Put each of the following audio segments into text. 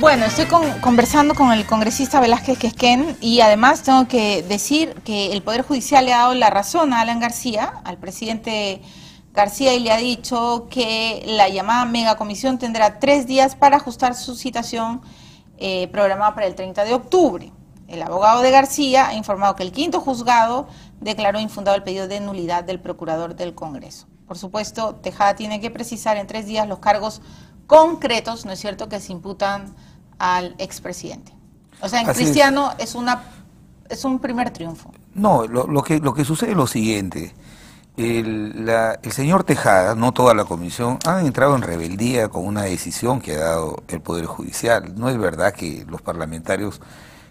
Bueno, estoy conversando con el congresista Velázquez Quesquén y además tengo que decir que el Poder Judicial le ha dado la razón a Alan García, al presidente García, y le ha dicho que la llamada megacomisión tendrá tres días para ajustar su citación eh, programada para el 30 de octubre. El abogado de García ha informado que el quinto juzgado declaró infundado el pedido de nulidad del procurador del Congreso. Por supuesto, Tejada tiene que precisar en tres días los cargos concretos, ¿no es cierto?, que se imputan al expresidente. O sea, en Cristiano es. una es un primer triunfo. No, lo, lo que lo que sucede es lo siguiente. El, el, señor Tejada, no toda la comisión, han entrado en rebeldía con una decisión que ha dado el Poder Judicial. No es verdad que los parlamentarios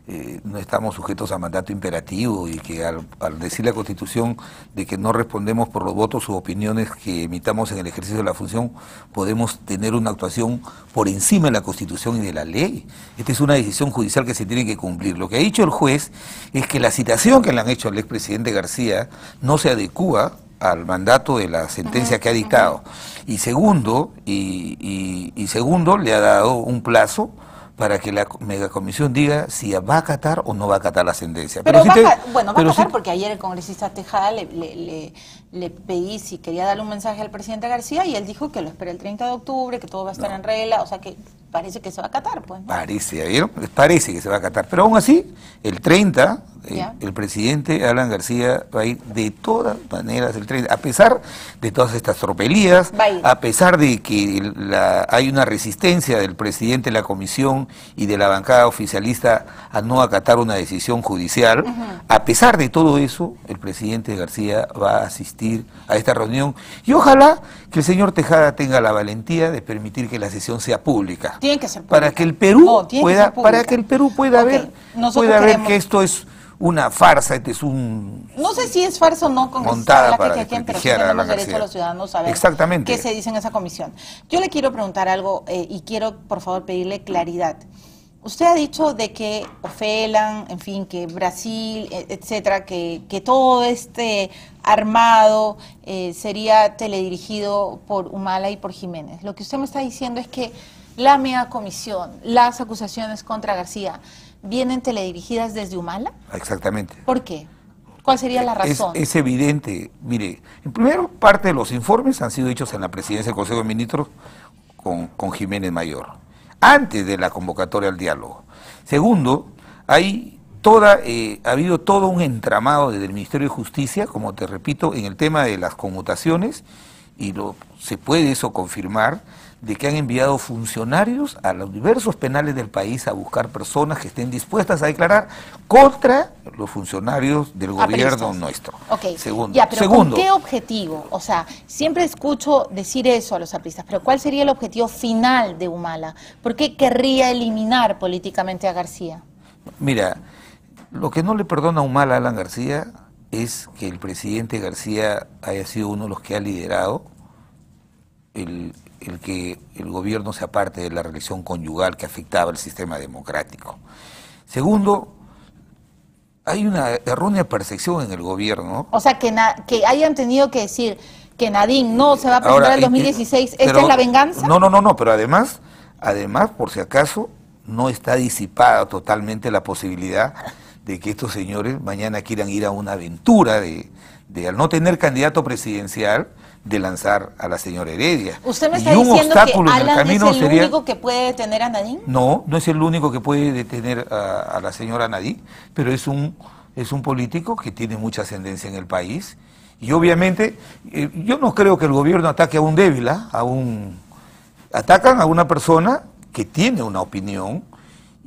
eh, no estamos sujetos a mandato imperativo y que al, decir la Constitución de que no respondemos por los votos u opiniones que emitamos en el ejercicio de la función, podemos tener una actuación por encima de la Constitución y de la ley. Esta es una decisión judicial que se tiene que cumplir. Lo que ha dicho el juez es que la citación que le han hecho al expresidente García no se adecua al mandato de la sentencia que ha dictado. Y segundo, y segundo, le ha dado un plazo para que la megacomisión diga si va a acatar o no va a acatar la sentencia. Pero, va bueno, va a acatar porque ayer el congresista Tejada le, le, le, pedí si quería darle un mensaje al presidente García y él dijo que lo espera el 30 de octubre, que todo va a estar en regla, o sea que parece que se va a acatar. pues. Parece, ¿vieron? Parece que se va a acatar. Pero aún así, el 30 el, presidente Alan García va a ir de todas maneras el 30, a pesar de todas estas tropelías, a, pesar de que hay una resistencia del presidente de la comisión y de la bancada oficialista a no acatar una decisión judicial, a pesar de todo eso, el presidente García va a asistir a esta reunión y ojalá que el señor Tejada tenga la valentía de permitir que la sesión sea pública. Tiene que ser pública. Oh, para que el Perú pueda, para que el Perú pueda ver, pueda ver que esto es una farsa, este es un... No sé si es farsa o no, que a los ciudadanos qué se dice en esa comisión. Yo le quiero preguntar algo eh, y quiero, por favor, pedirle claridad. Usted ha dicho de que ofelan, en fin, que Brasil, e, etcétera, que, todo este armado eh, sería teledirigido por Humala y por Jiménez. Lo que usted me está diciendo es que la media comisión, las acusaciones contra García, vienen teledirigidas desde Humala? Exactamente. ¿Por qué? ¿Cuál sería la razón? Es, evidente. Mire, en primero, parte de los informes han sido hechos en la presidencia del Consejo de Ministros con, con Jiménez Mayor, antes de la convocatoria al diálogo. Segundo, hay toda, eh, ha habido todo un entramado desde el Ministerio de Justicia, como te repito, en el tema de las conmutaciones, y lo, se puede eso confirmar de que han enviado funcionarios a los diversos penales del país a buscar personas que estén dispuestas a declarar contra los funcionarios del ah, gobierno nuestro. Segundo. pero ¿con qué objetivo? O sea, siempre escucho decir eso a los apristas, pero ¿cuál sería el objetivo final de Humala? ¿Por qué querría eliminar políticamente a García? Mira, lo que no le perdona Humala a Alan García es que el presidente García haya sido uno de los que ha liderado el, que el gobierno se aparte de la relación conyugal que afectaba el sistema democrático. Segundo, hay una errónea percepción en el gobierno. O sea, que, que hayan tenido que decir que Nadine no se va a presentar en 2016, ¿esta es la venganza? No, no, no, no, pero además, además, por si acaso, no está disipada totalmente la posibilidad de que estos señores mañana quieran ir a una aventura de, de al no tener candidato presidencial, de lanzar a la señora Heredia. ¿Usted me está un diciendo obstáculo que en el camino es el único que puede detener a Nadine? No, no es el único que puede detener a, la señora Nadine, pero es un, es un político que tiene mucha ascendencia en el país. Y obviamente, eh, yo no creo que el gobierno ataque a un débil, ¿ah? a un... Atacan a una persona que tiene una opinión,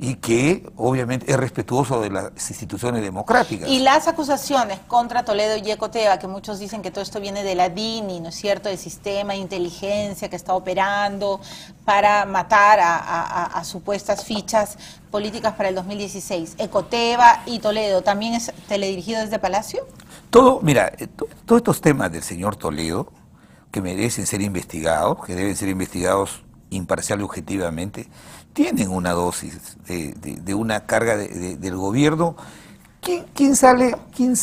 y que obviamente es respetuoso de las instituciones democráticas. Y las acusaciones contra Toledo y Ecoteva, que muchos dicen que todo esto viene de la DINI, ¿no es cierto?, del sistema de inteligencia que está operando para matar a, supuestas fichas políticas para el 2016. Ecoteva y Toledo, ¿también es teledirigido desde Palacio? Todo, mira, eh, todos estos temas del señor Toledo, que merecen ser investigados, que deben ser investigados imparcial y objetivamente, tienen una dosis de, una carga del gobierno. ¿Quién, sale, quién,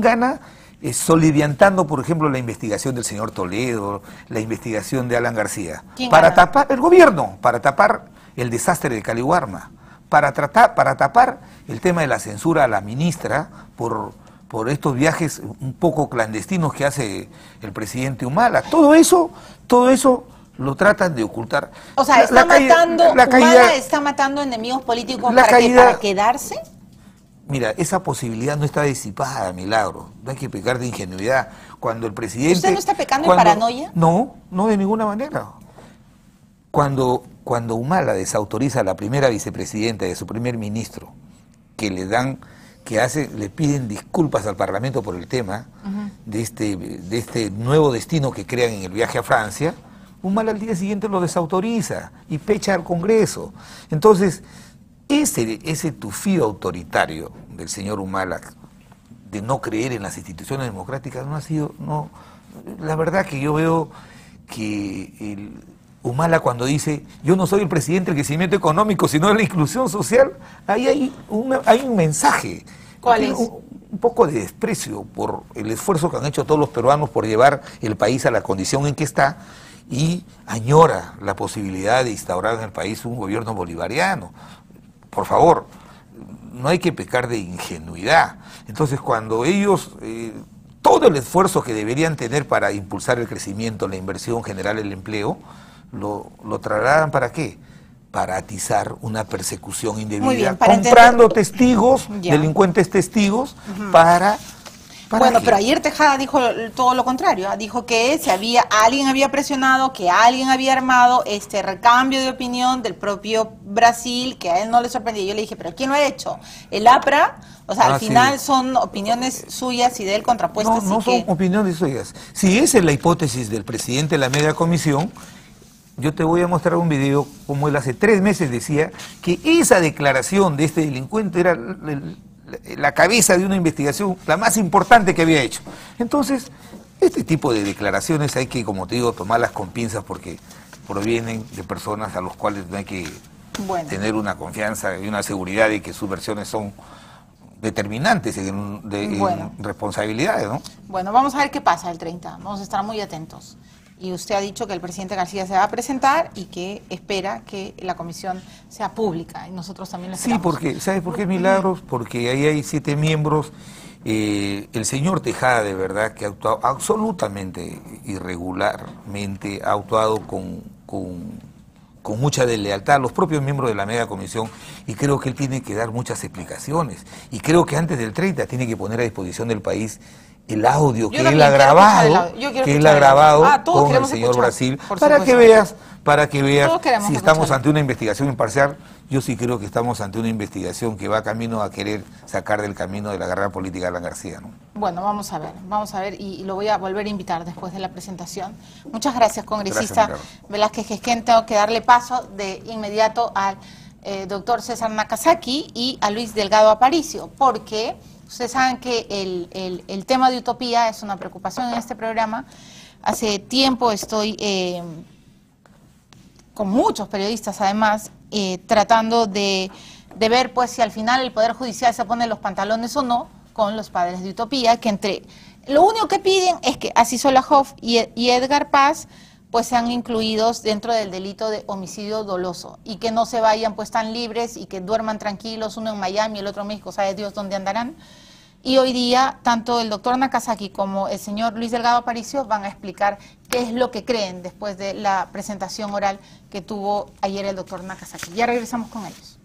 gana? Solidiantando, eh, soliviantando, por ejemplo, la investigación del señor Toledo, la investigación de Alan García, para tapar el gobierno, para tapar el desastre de Caliwarma, para, tratar, para tapar el tema de la censura a la ministra por, por estos viajes un poco clandestinos que hace el presidente Humala. Todo eso, todo eso lo tratan de ocultar. O sea, está matando, está matando enemigos políticos para, quedarse. Mira, esa posibilidad no está disipada, milagro. No hay que pecar de ingenuidad. Cuando el presidente. ¿Usted no está pecando en paranoia? No, no de ninguna manera. Cuando, cuando Humala desautoriza a la primera vicepresidenta y a su primer ministro, que le dan que hace, le piden disculpas al Parlamento por el tema de, este, de este nuevo destino que crean en el viaje a Francia, Humala al día siguiente lo desautoriza y pecha al Congreso. Entonces, ese, ese tufío autoritario del señor Humala de no creer en las instituciones democráticas no ha sido, no, la verdad que yo veo que Humala cuando dice, yo no soy el presidente del crecimiento económico, sino de la inclusión social, ahí hay, hay un mensaje. ¿Cuál un poco de desprecio por el esfuerzo que han hecho todos los peruanos por llevar el país a la condición en que está y añora la posibilidad de instaurar en el país un gobierno bolivariano. Por favor, no hay que pecar de ingenuidad. Entonces, cuando ellos, eh, todo el esfuerzo que deberían tener para impulsar el crecimiento, la inversión, general, el empleo, lo, lo trasladan para qué? Para atizar una persecución indebida, comprando testigos, delincuentes testigos, para bueno, pero ayer Tejada dijo todo lo contrario. Dijo que se había, alguien había presionado, que alguien había armado este recambio de opinión del propio Brasil, que a él no le sorprendió. Yo le dije, pero ¿quién lo ha hecho? ¿El APRA? O sea, al ah, final son opiniones suyas y de él contrapuestas. No, no son opiniones suyas. Si esa es la hipótesis del presidente de la media comisión, yo te voy a mostrar un video como él hace tres meses decía que esa declaración de este delincuente era la cabeza de una investigación, la más importante que había hecho. Entonces, este tipo de declaraciones hay que, como te digo, tomarlas con pinzas porque provienen de personas a las cuales no hay que tener una confianza y una seguridad de que sus versiones son determinantes en, de, responsabilidades, ¿no? Bueno, vamos a ver qué pasa el 30, vamos a estar muy atentos y usted ha dicho que el presidente García se va a presentar y que espera que la comisión sea pública. Y nosotros también lo esperamos. Sí, porque, ¿sabes por qué Milagros? Porque ahí hay siete miembros. Eh, el señor Tejada, de verdad, que ha actuado absolutamente irregularmente, ha actuado con, con, mucha deslealtad a los propios miembros de la mega comisión y creo que él tiene que dar muchas explicaciones. Y creo que antes del 30 tiene que poner a disposición del país el audio que él ha grabado, que él ha grabado ah, con el señor Brasil, para que veas, para que veas si estamos ante una investigación imparcial. Yo sí creo que estamos ante una investigación que va camino a querer sacar del camino de la guerra política de Alan García. Bueno, vamos a ver, vamos a ver y, lo voy a volver a invitar después de la presentación. Muchas gracias, congresista Velázquez Gesquén. Tengo que darle paso de inmediato al eh, doctor César Nakazaki y a Luis Delgado Aparicio, porque... Ustedes saben que el, tema de utopía es una preocupación en este programa. Hace tiempo estoy eh, con muchos periodistas, además, eh, tratando de, ver pues, si al final el Poder Judicial se pone los pantalones o no con los padres de utopía, que entre lo único que piden es que así Hoff y, Edgar Paz pues sean incluidos dentro del delito de homicidio doloso y que no se vayan pues tan libres y que duerman tranquilos, uno en Miami, y el otro en México, sabe Dios dónde andarán. Y hoy día, tanto el doctor Nakazaki como el señor Luis Delgado Aparicio van a explicar qué es lo que creen después de la presentación oral que tuvo ayer el doctor Nakazaki. Ya regresamos con ellos.